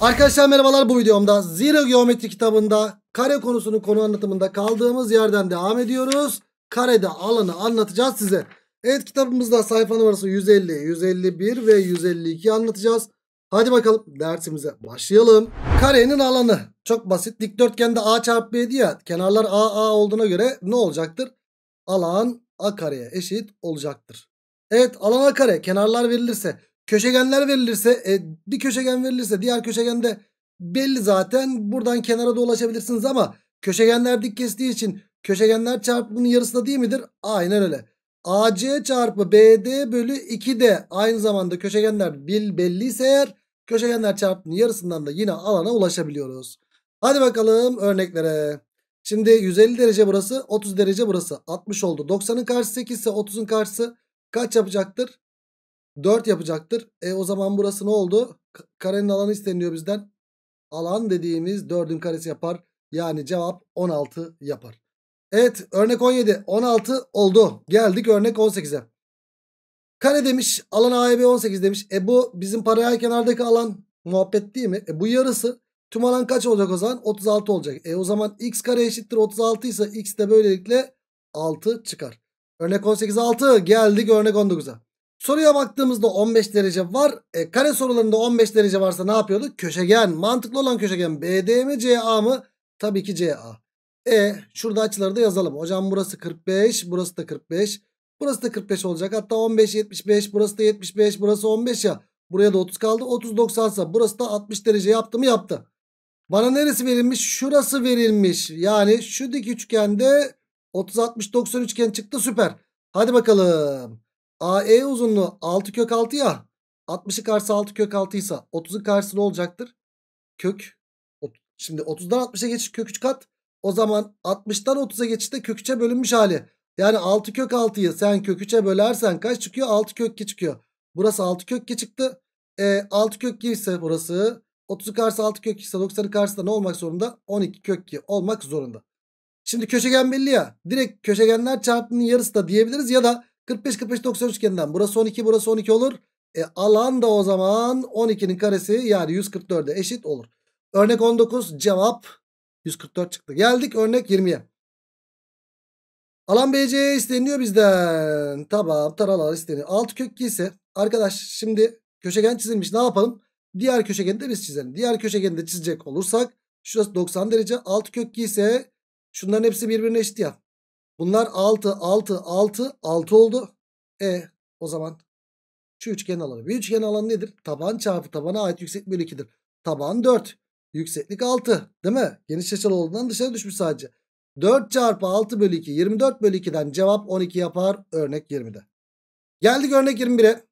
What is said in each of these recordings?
Arkadaşlar merhabalar bu videomda Zero Geometri kitabında kare konusunun konu anlatımında kaldığımız yerden devam ediyoruz. Karede alanı anlatacağız size. Evet kitabımızda sayfa numarası 150, 151 ve 152 anlatacağız. Hadi bakalım dersimize başlayalım. Karenin alanı çok basit. Dikdörtgende A çarpı B'di ya kenarlar A A olduğuna göre ne olacaktır? Alan A kareye eşit olacaktır. Evet alan A kare kenarlar verilirse Köşegenler verilirse e, bir köşegen verilirse diğer köşegende belli zaten buradan kenara da ulaşabilirsiniz ama köşegenler dik kestiği için köşegenler çarpımının yarısı da değil midir? Aynen öyle. AC çarpı BD bölü 2 de aynı zamanda köşegenler bil, belliyse eğer köşegenler çarpımının yarısından da yine alana ulaşabiliyoruz. Hadi bakalım örneklere. Şimdi 150 derece burası 30 derece burası 60 oldu. 90'ın karşısı 8 ise 30'un karşısı kaç yapacaktır? 4 yapacaktır. E o zaman burası ne oldu? Karenin alanı isteniyor bizden. Alan dediğimiz 4'ün karesi yapar. Yani cevap 16 yapar. Evet örnek 17. 16 oldu. Geldik örnek 18'e. Kare demiş alan AEB 18 demiş. E bu bizim paralel kenardaki alan muhabbet değil mi? E bu yarısı. Tüm alan kaç olacak o zaman? 36 olacak. E o zaman x kare eşittir 36 ise x de böylelikle 6 çıkar. Örnek 18 6 geldik örnek 19'a. Soruya baktığımızda 15 derece var. E, kare sorularında 15 derece varsa ne yapıyorduk? Köşegen. Mantıklı olan köşegen BD mi CA mı? Tabii ki CA. E şurada açıları da yazalım. Hocam burası 45, burası da 45. Burası da 45 olacak. Hatta 15 75, burası da 75, burası 15 ya. Buraya da 30 kaldı. 30 90 ise burası da 60 derece yaptı mı? Yaptı. Bana neresi verilmiş? Şurası verilmiş. Yani şu dik üçgende 30 60 90 üçgen çıktı. Süper. Hadi bakalım. AE uzunluğu 6 kök 6 ya. 60'ı karşı 6 kök 6 ise 30'un karşısı ne olacaktır? Kök. Şimdi 30'dan 60'a geçiş kök 3 kat. O zaman 60'dan 30'a geçişte kök 3'e bölünmüş hali. Yani 6 kök 6'yı sen kök 3'e bölersen kaç çıkıyor? 6 kök 2 çıkıyor. Burası 6 kök 2 çıktı. E, 6 kök 2 ise burası 30'u karşı 6 kök 2 ise 90'ın karşısında ne olmak zorunda? 12 kök 2 olmak zorunda. Şimdi köşegen belli ya. Direkt köşegenler çarpımının yarısı da diyebiliriz ya da 45 45 90 üçgeninden burası 12 burası 12 olur. E, alan da o zaman 12'nin karesi yani 144'e eşit olur. Örnek 19 cevap 144 çıktı. Geldik örnek 20'ye. Alan BC isteniyor bizden. Tamam taralar isteniyor. 6 kök 2 ise arkadaş şimdi köşegen çizilmiş ne yapalım? Diğer köşegeni de biz çizelim. Diğer köşegeni de çizecek olursak şurası 90 derece. 6 kök 2 ise şunların hepsi birbirine eşit ya. Bunlar 6, 6, 6, 6 oldu. E o zaman şu üçgen alanı. Bir üçgen alanı nedir? Taban çarpı tabana ait yükseklik bölü 2'dir. Taban 4. Yükseklik 6 değil mi? Geniş açılı olduğundan dışarı düşmüş sadece. 4 çarpı 6 bölü 2 24 bölü 2'den cevap 12 yapar. Örnek 20'de. Geldik örnek 21'e.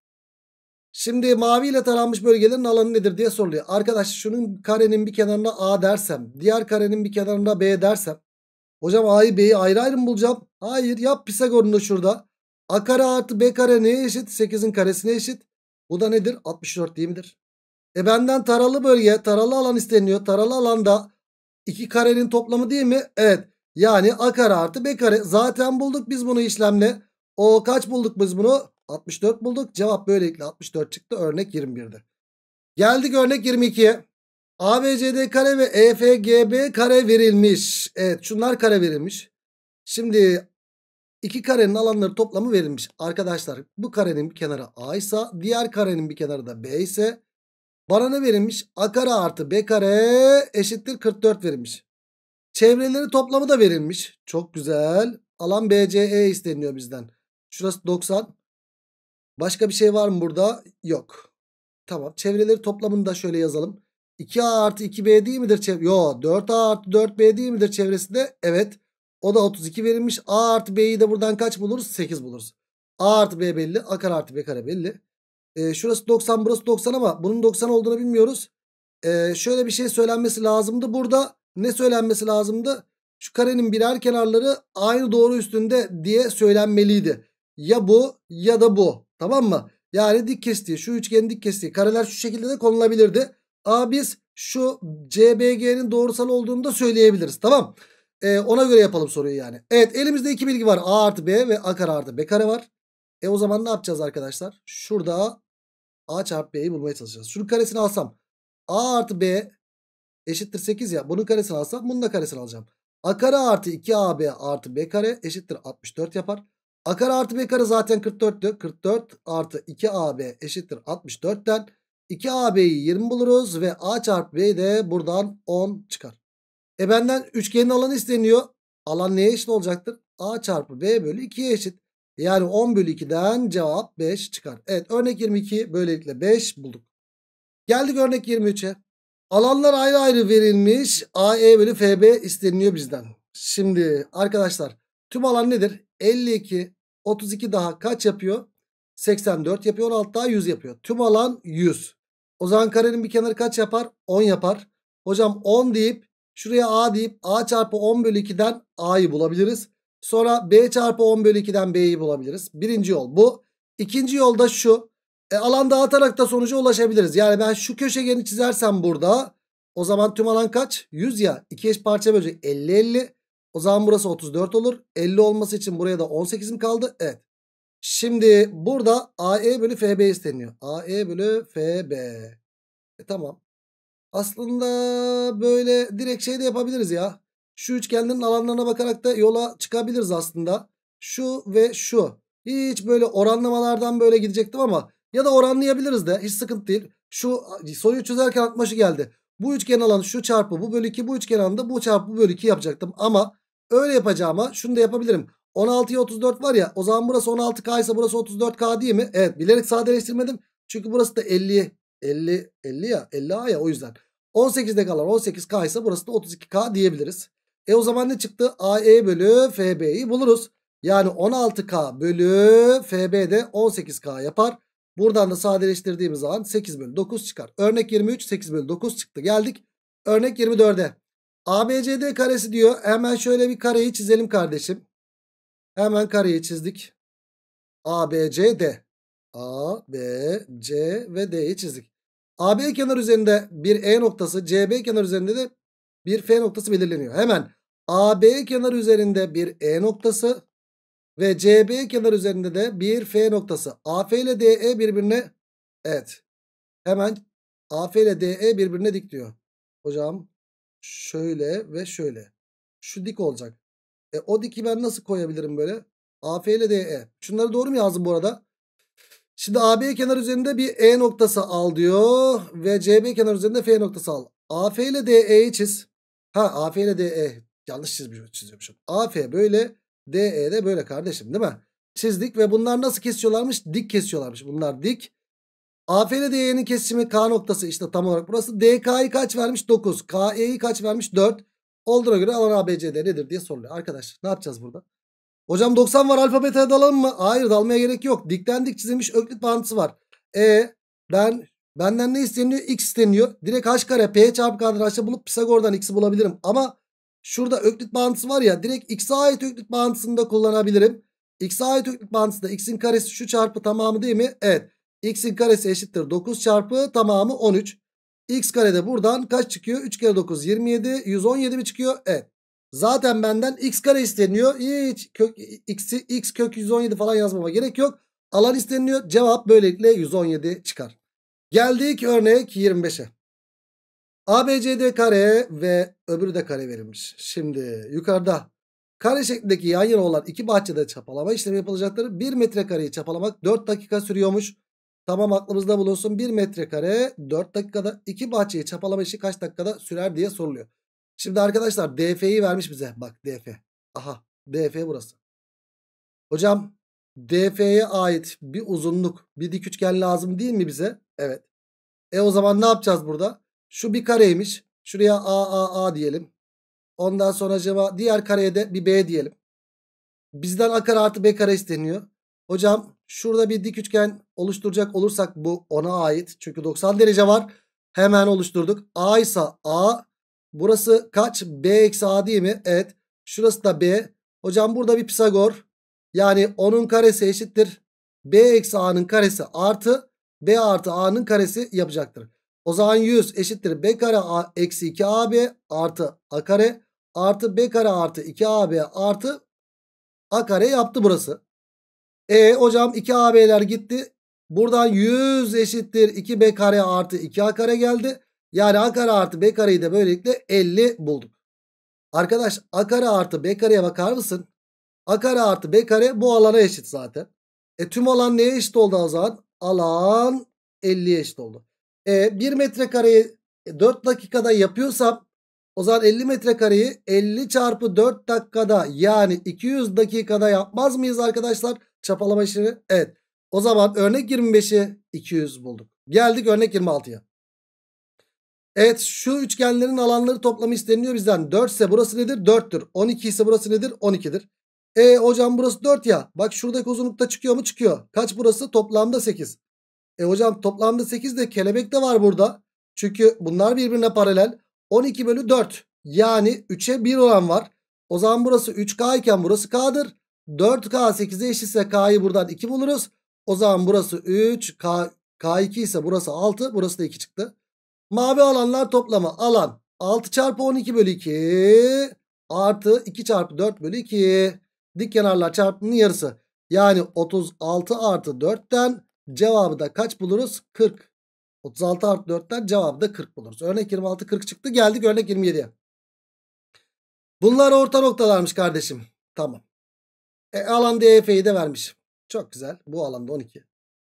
Şimdi mavi ile taranmış bölgelerin alanı nedir diye soruluyor. Arkadaş şunun karenin bir kenarına A dersem diğer karenin bir kenarına B dersem Hocam A'yı B'yi ayrı ayrı mı bulacağım? Hayır yap Pisagor'unu şurada. A kare artı B kare neye eşit? 8'in karesine eşit. Bu da nedir? 64 değil midir? E benden taralı bölge, taralı alan isteniyor. Taralı alanda iki karenin toplamı değil mi? Evet. Yani A kare artı B kare. Zaten bulduk biz bunu işlemle. O kaç bulduk biz bunu? 64 bulduk. Cevap böylelikle 64 çıktı. Örnek 21'de. Geldik örnek 22'ye. ABCD kare ve EFGB kare verilmiş. Evet şunlar kare verilmiş. Şimdi iki karenin alanları toplamı verilmiş. Arkadaşlar bu karenin bir kenarı A ise diğer karenin bir kenarı da B ise bana ne verilmiş? A kare artı B kare eşittir 44 verilmiş. Çevreleri toplamı da verilmiş. Çok güzel. Alan BCE isteniyor bizden. Şurası 90. Başka bir şey var mı burada? Yok. Tamam. Çevreleri toplamını da şöyle yazalım. 2A artı 2B değil midir? Çev Yo 4A artı 4B değil midir çevresinde? Evet. O da 32 verilmiş. A artı B'yi de buradan kaç buluruz? 8 buluruz. A artı B belli. A kare artı B kare belli. Ee, şurası 90 burası 90 ama bunun 90 olduğunu bilmiyoruz. Ee, şöyle bir şey söylenmesi lazımdı. Burada ne söylenmesi lazımdı? Şu karenin birer kenarları aynı doğru üstünde diye söylenmeliydi. Ya bu ya da bu. Tamam mı? Yani dik kestiği şu üçgenin dik kestiği kareler şu şekilde de konulabilirdi. A biz şu CBG'nin doğrusal olduğunu da söyleyebiliriz. Tamam. Ee, ona göre yapalım soruyu yani. Evet elimizde iki bilgi var. A artı B ve A kare artı B kare var. E o zaman ne yapacağız arkadaşlar? Şurada A çarpı B'yi bulmaya çalışacağız. Şunun karesini alsam. A artı B eşittir 8 ya. Bunun karesini alsam bunun da karesini alacağım. A kare artı 2AB artı B kare eşittir 64 yapar. A kare artı B kare zaten 44'tü. 44 artı 2AB eşittir 64'ten. 2AB'yi 20 buluruz ve A çarpı B de buradan 10 çıkar. E benden üçgenin alanı isteniyor. Alan neye eşit olacaktır? A çarpı B bölü 2'ye eşit. Yani 10 bölü 2'den cevap 5 çıkar. Evet örnek 22 böylelikle 5 bulduk. Geldik örnek 23'e. Alanlar ayrı ayrı verilmiş. AE bölü FB isteniyor bizden. Şimdi arkadaşlar tüm alan nedir? 52, 32 daha kaç yapıyor? 84 yapıyor. 16 daha 100 yapıyor. Tüm alan 100. O zaman karenin bir kenarı kaç yapar? 10 yapar. Hocam 10 deyip şuraya A deyip A çarpı 10 bölü 2'den A'yı bulabiliriz. Sonra B çarpı 10 bölü 2'den B'yi bulabiliriz. Birinci yol bu. İkinci yol da şu. E, alan dağıtarak da sonuca ulaşabiliriz. Yani ben şu köşegeni çizersem burada o zaman tüm alan kaç? 100 ya. 2 eş parça bölecek 50 50. O zaman burası 34 olur. 50 olması için buraya da 18'im kaldı? Evet. Şimdi burada AE bölü FB isteniyor. AE bölü FB. E, tamam. Aslında böyle direkt şey de yapabiliriz ya. Şu üçgenlerin alanlarına bakarak da yola çıkabiliriz aslında. Şu ve şu. Hiç böyle oranlamalardan böyle gidecektim ama ya da oranlayabiliriz de hiç sıkıntı değil. Şu soruyu çözerken aklıma şu geldi. Bu üçgen alanı şu çarpı bu bölü 2 bu üçgen alanı da bu çarpı bu bölü 2 yapacaktım. Ama öyle yapacağıma şunu da yapabilirim. 16'ya 34 var ya o zaman burası 16K ise burası 34K değil mi? Evet bilerek sadeleştirmedim. Çünkü burası da 50 50 50 ya 50A ya o yüzden. 18'de kalan 18K ise burası da 32K diyebiliriz. E o zaman ne çıktı? AE bölü FB'yi buluruz. Yani 16K bölü FB'de 18K yapar. Buradan da sadeleştirdiğimiz zaman 8 bölü 9 çıkar. Örnek 23 8 bölü 9 çıktı. Geldik örnek 24'e. ABCD karesi diyor. Hemen şöyle bir kareyi çizelim kardeşim. Hemen kareyi çizdik. A, B, C, D. A, B, C ve D'yi çizdik. A B kenar üzerinde bir E noktası, C B kenar üzerinde de bir F noktası belirleniyor. Hemen A B kenar üzerinde bir E noktası ve C B kenar üzerinde de bir F noktası. A AF ile E birbirine evet. Hemen A AF ile E birbirine dik diyor. Hocam şöyle ve şöyle. Şu dik olacak. E, o diki ben nasıl koyabilirim böyle? AF ile DE. Şunları doğru mu yazdım bu arada? Şimdi AB kenar üzerinde bir E noktası al diyor. Ve CB kenar üzerinde F noktası al. AF ile DE'yi çiz. Ha AF ile DE. Yanlış çizmiş, çiziyormuşum. AF böyle. DE de böyle kardeşim değil mi? Çizdik ve bunlar nasıl kesiyorlarmış? Dik kesiyorlarmış. Bunlar dik. AF ile DE'nin kesişimi K noktası işte tam olarak burası. DK'yı kaç vermiş? 9. KE'yi kaç vermiş? 4. Olduğuna göre alan ABCD nedir diye soruluyor. Arkadaşlar ne yapacağız burada? Hocam 90 var alfa beta'ya dalalım mı? Hayır dalmaya gerek yok. Dikten çizilmiş öklit bağıntısı var. E ben benden ne isteniyor? X isteniyor. Direkt h kare p çarpı kadrajla bulup Pisagor'dan x'i bulabilirim. Ama şurada öklit bağıntısı var ya direkt x'e ait öklit bağıntısını da kullanabilirim. x'e ait öklit bağıntısı da x'in karesi şu çarpı tamamı değil mi? Evet. x'in karesi eşittir 9 çarpı tamamı 13. X karede buradan kaç çıkıyor? 3 kere 9 27. 117 mi çıkıyor? Evet. Zaten benden x kare isteniyor. Hiç kök, x, x kök 117 falan yazmama gerek yok. Alan isteniyor. Cevap böylelikle 117 çıkar. Geldik örnek 25'e. ABCD kare ve öbürü de kare verilmiş. Şimdi yukarıda kare şeklindeki yan yana olan iki bahçede çapalama işlemi yapılacakları 1 metrekareyi çapalamak 4 dakika sürüyormuş. Tamam aklımızda bulunsun 1 metrekare 4 dakikada 2 bahçeyi çapalama işi kaç dakikada sürer diye soruluyor. Şimdi arkadaşlar DF'yi vermiş bize. Bak DF. Aha DF burası. Hocam DF'ye ait bir uzunluk bir dik üçgen lazım değil mi bize? Evet. E o zaman ne yapacağız burada? Şu bir kareymiş. Şuraya A A A diyelim. Ondan sonra acaba diğer kareye de bir B diyelim. Bizden A kare artı B kare isteniyor. Hocam Şurada bir dik üçgen oluşturacak olursak bu ona ait. Çünkü 90 derece var. Hemen oluşturduk. A ise A. Burası kaç? B eksi A değil mi? Evet. Şurası da B. Hocam burada bir Pisagor. Yani onun karesi eşittir. B eksi A'nın karesi artı B artı A'nın karesi yapacaktır. O zaman 100 eşittir. B kare A eksi 2AB artı A kare artı B kare artı 2AB artı A kare yaptı burası. E hocam 2AB'ler gitti. Buradan 100 eşittir 2B kare artı 2A kare geldi. Yani A kare artı B kareyi de böylelikle 50 bulduk. Arkadaş A kare artı B kareye bakar mısın? A kare artı B kare bu alana eşit zaten. E tüm alan neye eşit oldu o zaman? Alan 50'ye eşit oldu. E 1 metrekareyi 4 dakikada yapıyorsam o zaman 50 metrekareyi 50 çarpı 4 dakikada yani 200 dakikada yapmaz mıyız arkadaşlar? Çapalama işlemi. Evet. O zaman örnek 25'i 200 bulduk. Geldik örnek 26'ya. Evet şu üçgenlerin alanları toplamı isteniyor bizden. 4 ise burası nedir? 4'tür. 12 ise burası nedir? 12'dir. E hocam burası 4 ya. Bak şuradaki uzunlukta çıkıyor mu? Çıkıyor. Kaç burası? Toplamda 8. E hocam toplamda 8 de kelebek de var burada. Çünkü bunlar birbirine paralel. 12 bölü 4. Yani 3'e 1 oran var. O zaman burası 3K iken burası K'dır. 4K 8'e eşitse K'yı buradan 2 buluruz. O zaman burası 3. K, K2 ise burası 6. Burası da 2 çıktı. Mavi alanlar toplamı. Alan 6 çarpı 12 bölü 2 artı 2 çarpı 4 bölü 2. Dik kenarlar çarpımının yarısı. Yani 36 artı 4'ten cevabı da kaç buluruz? 40. 36 artı 4'ten cevabı da 40 buluruz. Örnek 26 40 çıktı. Geldik örnek 27'ye. Bunlar orta noktalarmış kardeşim. Tamam. E, alanda EF'yi de vermiş. Çok güzel. Bu alanda 12.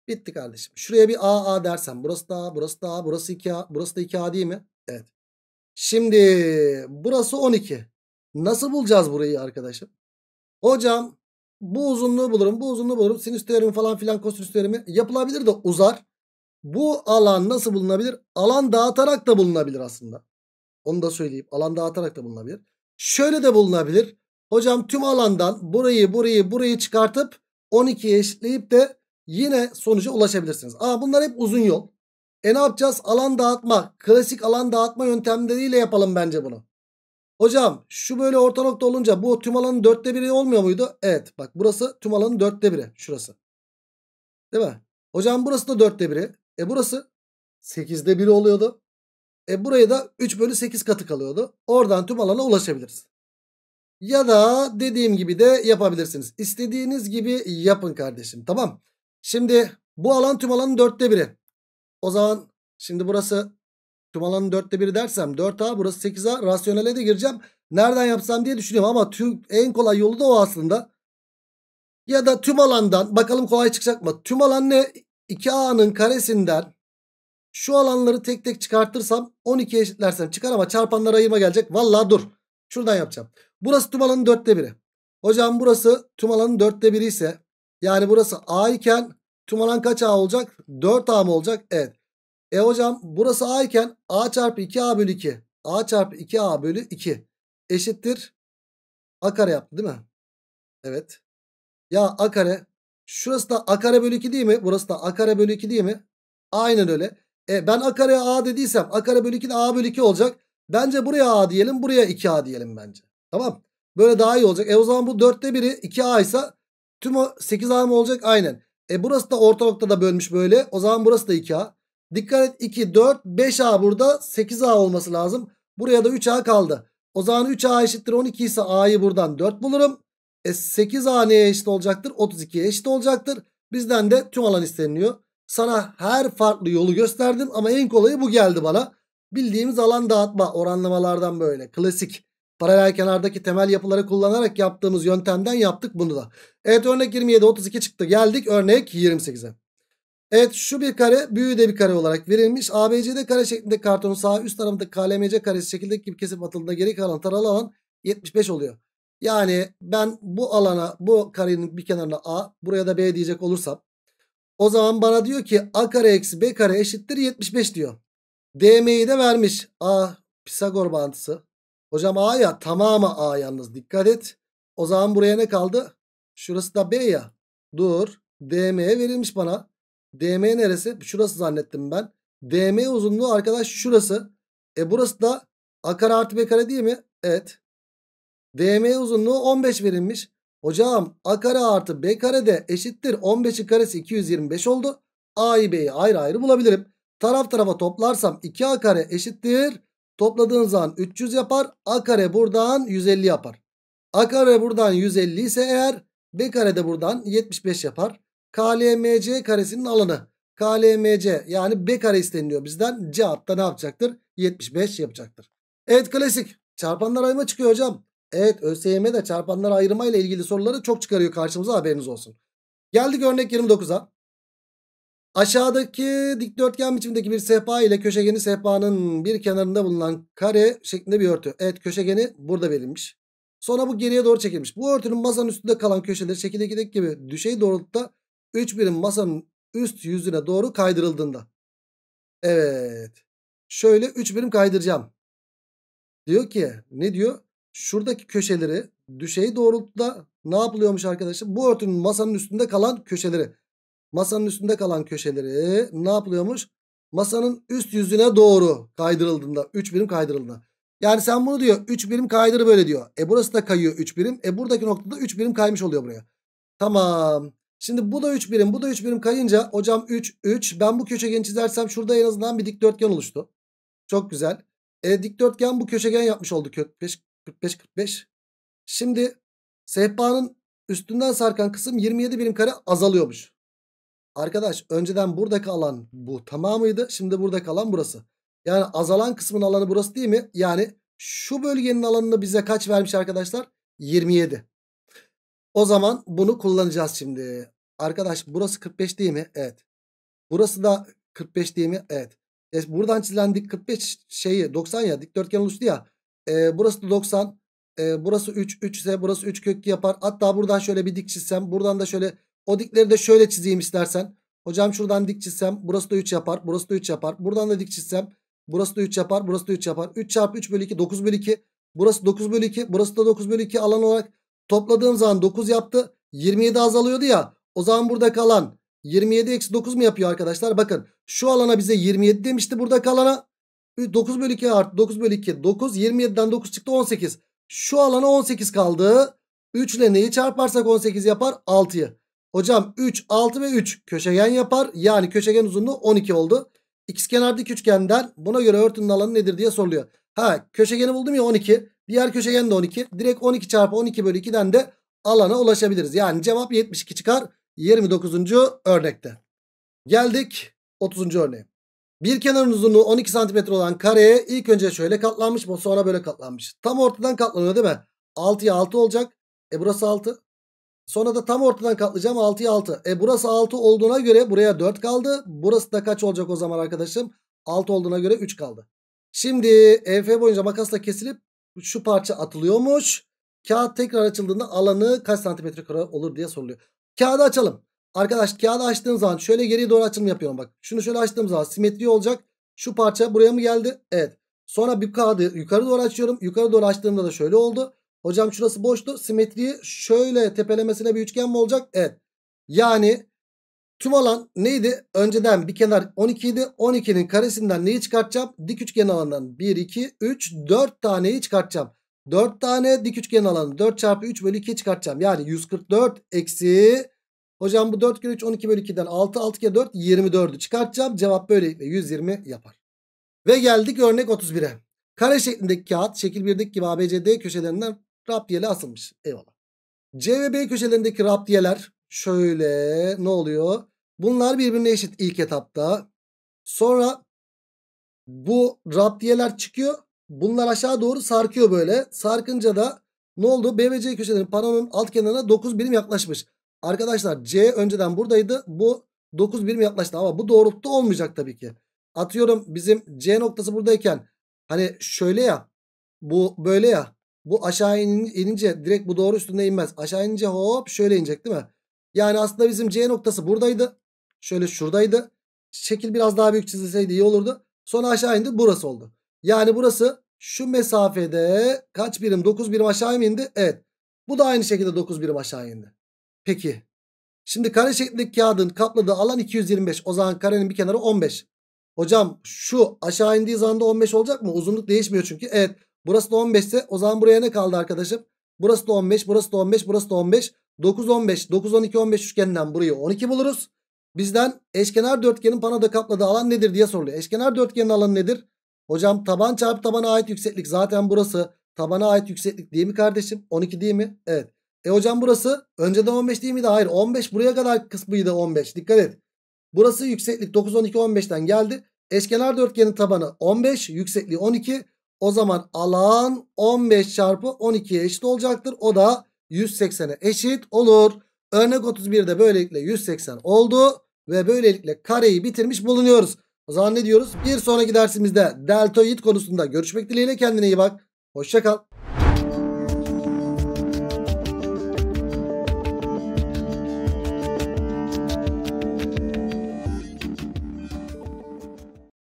Bitti kardeşim. Şuraya bir AA dersen. Burası da A, burası da A, burası 2A, burası da 2A değil mi? Evet. Şimdi burası 12. Nasıl bulacağız burayı arkadaşım? Hocam bu uzunluğu bulurum, bu uzunluğu bulurum. Sinüs teoremi falan filan kosinüs teoremi yapılabilir de uzar. Bu alan nasıl bulunabilir? Alan dağıtarak da bulunabilir aslında. Onu da söyleyeyim. Alan dağıtarak da bulunabilir. Şöyle de bulunabilir. Hocam tüm alandan burayı burayı burayı çıkartıp 12'ye eşitleyip de yine sonuca ulaşabilirsiniz. Aa bunlar hep uzun yol. E ne yapacağız? Alan dağıtma. Klasik alan dağıtma yöntemleriyle yapalım bence bunu. Hocam şu böyle orta nokta olunca bu tüm alanın dörtte biri olmuyor muydu? Evet bak burası tüm alanın dörtte biri. Şurası. Değil mi? Hocam burası da dörtte biri. E burası sekizde biri oluyordu. E buraya da 3 bölü 8 katı kalıyordu. Oradan tüm alana ulaşabiliriz. Ya da dediğim gibi de yapabilirsiniz. İstediğiniz gibi yapın kardeşim. Tamam. Şimdi bu alan tüm alanın dörtte biri. O zaman şimdi burası tüm alanın dörtte biri dersem 4A burası 8A. Rasyonele de gireceğim. Nereden yapsam diye düşünüyorum ama tüm, en kolay yolu da o aslında. Ya da tüm alandan bakalım kolay çıkacak mı? Tüm alan ne? 2A'nın karesinden şu alanları tek tek çıkartırsam 12 eşitlersem çıkar ama çarpanlar ayırma gelecek. Vallahi dur. Şuradan yapacağım. Burası tüm alanın dörtte biri. Hocam burası tüm alanın dörtte biri ise yani burası A iken tüm alan kaç A olacak? 4A mı olacak? Evet. E hocam burası A iken A çarpı 2A bölü 2. A çarpı 2A bölü 2 eşittir. A kare yaptı değil mi? Evet. Ya A kare şurası da A kare bölü 2 değil mi? Burası da A kare bölü 2 değil mi? Aynen öyle. E ben A kare A dediysem A kare bölü 2 de A bölü 2 olacak. Bence buraya A diyelim buraya 2A diyelim bence. Tamam. Böyle daha iyi olacak. E o zaman bu 4'te biri 2A ise tüm o 8A mı olacak? Aynen. E burası da orta noktada bölmüş böyle. O zaman burası da 2A. Dikkat et 2, 4, 5A burada 8A olması lazım. Buraya da 3A kaldı. O zaman 3A eşittir 12 ise A'yı buradan 4 bulurum. E 8A neye eşit olacaktır? 32'ye eşit olacaktır. Bizden de tüm alan isteniliyor. Sana her farklı yolu gösterdim ama en kolayı bu geldi bana. Bildiğimiz alan dağıtma oranlamalardan böyle klasik. Paralel kenardaki temel yapıları kullanarak yaptığımız yöntemden yaptık bunu da. Evet örnek 27 32 çıktı. Geldik örnek 28'e. Evet şu bir kare büyüğü de bir kare olarak verilmiş. ABCD kare şeklinde kartonun sağ üst tarafında KLMC karesi şekildeki gibi kesip atıldığında geri kalan taralı alan 75 oluyor. Yani ben bu alana bu karenin bir kenarına A buraya da B diyecek olursam o zaman bana diyor ki A kare eksi B kare eşittir 75 diyor. DM'yi de vermiş. A ah, Pisagor bağıntısı Hocam A ya tamamı A yalnız dikkat et. O zaman buraya ne kaldı? Şurası da B ya. Dur. DM verilmiş bana. DM neresi? Şurası zannettim ben. DM uzunluğu arkadaş şurası. E burası da A kare artı B kare değil mi? Evet. DM uzunluğu 15 verilmiş. Hocam A kare artı B kare de eşittir. 15'in karesi 225 oldu. A'yı B'yi ayrı ayrı bulabilirim. Taraf tarafa toplarsam 2A kare eşittir. Topladığın zaman 300 yapar. A kare buradan 150 yapar. A kare buradan 150 ise eğer B kare de buradan 75 yapar. KLMC karesinin alanı. KLMC yani B kare isteniliyor bizden. cevapta ne yapacaktır? 75 yapacaktır. Evet klasik. Çarpanlar ayırma çıkıyor hocam. Evet ÖSYM'de çarpanlar ayırma ile ilgili soruları çok çıkarıyor karşımıza haberiniz olsun. Geldik örnek 29'a. Aşağıdaki dikdörtgen biçimindeki bir sehpa ile köşegeni sehpanın bir kenarında bulunan kare şeklinde bir örtü. Evet köşegeni burada verilmiş. Sonra bu geriye doğru çekilmiş. Bu örtünün masanın üstünde kalan köşeleri şekildeki gibi düşey doğrultuda 3 birim masanın üst yüzüne doğru kaydırıldığında. Evet. Şöyle 3 birim kaydıracağım. Diyor ki ne diyor? Şuradaki köşeleri düşey doğrultuda ne yapılıyormuş arkadaşlar? Bu örtünün masanın üstünde kalan köşeleri masanın üstünde kalan köşeleri ne yapılıyormuş? Masanın üst yüzüne doğru kaydırıldığında 3 birim kaydırıldı. Yani sen bunu diyor 3 birim kaydır böyle diyor. E burası da kayıyor 3 birim. E buradaki noktada 3 birim kaymış oluyor buraya. Tamam. Şimdi bu da 3 birim bu da 3 birim kayınca hocam 3 3 ben bu köşegeni çizersem şurada en azından bir dikdörtgen oluştu. Çok güzel. E dikdörtgen bu köşegen yapmış oldu 45 45 45. Şimdi sehpanın üstünden sarkan kısım 27 birim kare azalıyormuş. Arkadaş önceden burada kalan bu tamamıydı. Şimdi burada kalan burası. Yani azalan kısmın alanı burası değil mi? Yani şu bölgenin alanını bize kaç vermiş arkadaşlar? 27. O zaman bunu kullanacağız şimdi. Arkadaş burası 45 değil mi? Evet. Burası da 45 değil mi? Evet. E, buradan çizilen dik 45 şeyi 90 ya dikdörtgen oluştu ya. E, burası da 90. E, burası 3. 3 ise burası 3 kök yapar. Hatta buradan şöyle bir dik çizsem. Buradan da şöyle o dikleri de şöyle çizeyim istersen. Hocam şuradan dik çizsem burası da 3 yapar. Burası da 3 yapar. Buradan da dik çizsem burası da 3 yapar. Burası da 3 yapar. 3 çarpı 3 bölü 2 9 bölü 2. Burası 9 bölü 2. Burası da 9 bölü 2 alan olarak topladığım zaman 9 yaptı. 27 azalıyordu ya. O zaman burada kalan 27 eksi 9 mu yapıyor arkadaşlar? Bakın şu alana bize 27 demişti. Burada kalana 9 bölü 2 artı 9 bölü 2 9. 27'den 9 çıktı 18. Şu alana 18 kaldı. 3 ile neyi çarparsak 18 yapar? 6'yı. Hocam 3, 6 ve 3 köşegen yapar. Yani köşegen uzunluğu 12 oldu. İkizkenardaki üçgenden buna göre örtünün alanı nedir diye soruluyor. Ha köşegeni buldum ya 12. Diğer köşegen de 12. Direkt 12 çarpı 12 bölü 2'den de alana ulaşabiliriz. Yani cevap 72 çıkar 29. örnekte. Geldik 30. örneğe. Bir kenarın uzunluğu 12 cm olan kareye ilk önce şöyle katlanmış sonra böyle katlanmış. Tam ortadan katlanıyor değil mi? 6'ya 6 olacak. E burası 6. Sonra da tam ortadan katlayacağım 6'ya 6. E burası 6 olduğuna göre buraya 4 kaldı. Burası da kaç olacak o zaman arkadaşım? 6 olduğuna göre 3 kaldı. Şimdi EF boyunca makasla kesilip şu parça atılıyormuş. Kağıt tekrar açıldığında alanı kaç santimetre kare olur diye soruluyor. Kağıdı açalım. Arkadaş kağıdı açtığım zaman şöyle geriye doğru açılım yapıyorum bak. Şunu şöyle açtığım zaman simetri olacak. Şu parça buraya mı geldi? Evet. Sonra bir kağıdı yukarı doğru açıyorum. Yukarı doğru açtığımda da şöyle oldu. Hocam şurası boştu. Simetriyi şöyle tepelemesine bir üçgen mi olacak? Evet. Yani tüm alan neydi? Önceden bir kenar 12 idi. 12'nin karesinden neyi çıkartacağım? Dik üçgen alanından 1, 2, 3, 4 taneyi çıkartacağım. 4 tane dik üçgen alanı 4 çarpı 3 bölü 2 çıkartacağım. Yani 144 eksi hocam bu 4 kere 3 12 bölü 2'den 6 6 kere 4 24'ü çıkartacağım. Cevap böylelikle 120 yapar. Ve geldik örnek 31'e. Kare şeklindeki kağıt şekil 1'deki gibi ABCD köşelerinden Raptiyeli asılmış. Eyvallah. C ve B köşelerindeki raptiyeler şöyle ne oluyor? Bunlar birbirine eşit ilk etapta. Sonra bu raptiyeler çıkıyor. Bunlar aşağı doğru sarkıyor böyle. Sarkınca da ne oldu? B ve C köşelerinin panonun alt kenarına 9 birim yaklaşmış. Arkadaşlar C önceden buradaydı. Bu 9 birim yaklaştı ama bu doğrultuda olmayacak tabii ki. Atıyorum bizim C noktası buradayken hani şöyle ya bu böyle ya bu aşağı inince direkt bu doğru üstünde inmez. Aşağı inince hop şöyle inecek değil mi? Yani aslında bizim C noktası buradaydı. Şöyle şuradaydı. Şekil biraz daha büyük çizilseydi iyi olurdu. Sonra aşağı indi burası oldu. Yani burası şu mesafede kaç birim? 9 birim aşağı mı indi? Evet. Bu da aynı şekilde 9 birim aşağı indi. Peki. Şimdi kare şeklindeki kağıdın kapladığı alan 225. O zaman karenin bir kenarı 15. Hocam şu aşağı indiği zaman da 15 olacak mı? Uzunluk değişmiyor çünkü. Evet. Burası da 15 ise o zaman buraya ne kaldı arkadaşım? Burası da 15, burası da 15, burası da 15. 9, 15, 9, 12, 15 üçgeninden burayı 12 buluruz. Bizden eşkenar dörtgenin panoda kapladığı alan nedir diye soruluyor. Eşkenar dörtgenin alanı nedir? Hocam taban çarpı tabana ait yükseklik zaten burası. Tabana ait yükseklik değil mi kardeşim? 12 değil mi? Evet. E hocam burası önceden 15 değil miydi? Hayır 15 buraya kadar kısmıydı 15. Dikkat et. Burası yükseklik 9, 12, 15'ten geldi. Eşkenar dörtgenin tabanı 15 yüksekliği 12. O zaman alan 15 çarpı 12'ye eşit olacaktır. O da 180'e eşit olur. Örnek 31'de böylelikle 180 oldu. Ve böylelikle kareyi bitirmiş bulunuyoruz. O zaman ne diyoruz? Bir sonraki dersimizde deltoid konusunda görüşmek dileğiyle kendine iyi bak. Hoşçakal.